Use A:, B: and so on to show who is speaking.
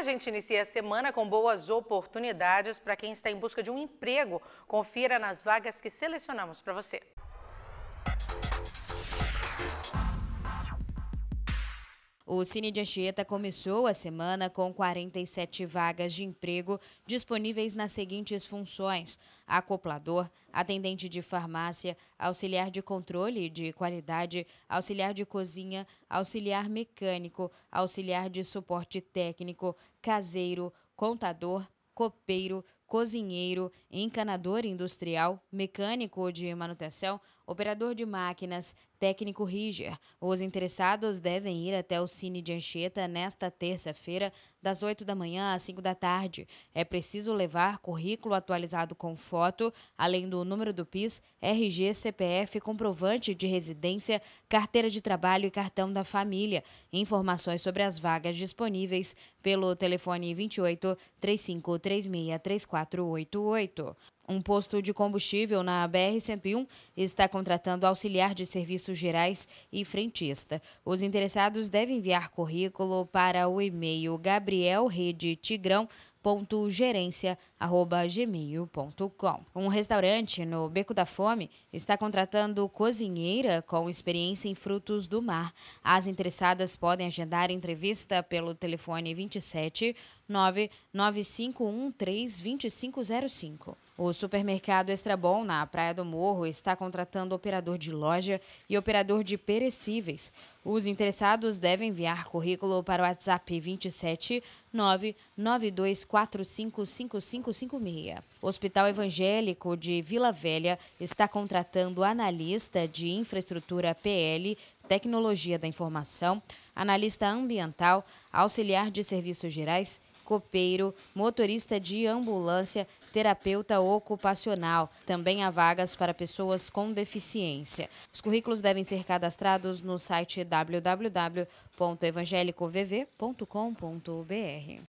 A: A gente inicia a semana com boas oportunidades para quem está em busca de um emprego. Confira nas vagas que selecionamos para você. O Cine de Anchieta começou a semana com 47 vagas de emprego disponíveis nas seguintes funções: acoplador, atendente de farmácia, auxiliar de controle de qualidade, auxiliar de cozinha, auxiliar mecânico, auxiliar de suporte técnico, caseiro, contador, copeiro, cozinheiro, encanador industrial, mecânico de manutenção, operador de máquinas, técnico Riger. Os interessados devem ir até o Cine de Anchieta nesta terça-feira, das 8 da manhã às 5 da tarde. É preciso levar currículo atualizado com foto, além do número do PIS, RG, CPF, comprovante de residência, carteira de trabalho e cartão da família. Informações sobre as vagas disponíveis pelo telefone 28 3536 34 488. Um posto de combustível na BR-101 está contratando auxiliar de serviços gerais e frentista. Os interessados devem enviar currículo para o e-mail gabrielredetigrão.com gerência@gmail.com. Um restaurante no Beco da Fome está contratando cozinheira com experiência em frutos do mar. As interessadas podem agendar entrevista pelo telefone 27 99513 2505. O supermercado ExtraBom na Praia do Morro, está contratando operador de loja e operador de perecíveis. Os interessados devem enviar currículo para o WhatsApp 27 992455556. Hospital Evangélico de Vila Velha está contratando analista de infraestrutura PL, tecnologia da informação, analista ambiental, auxiliar de serviços gerais copeiro, motorista de ambulância, terapeuta ocupacional. Também há vagas para pessoas com deficiência. Os currículos devem ser cadastrados no site www.evangelicovv.com.br.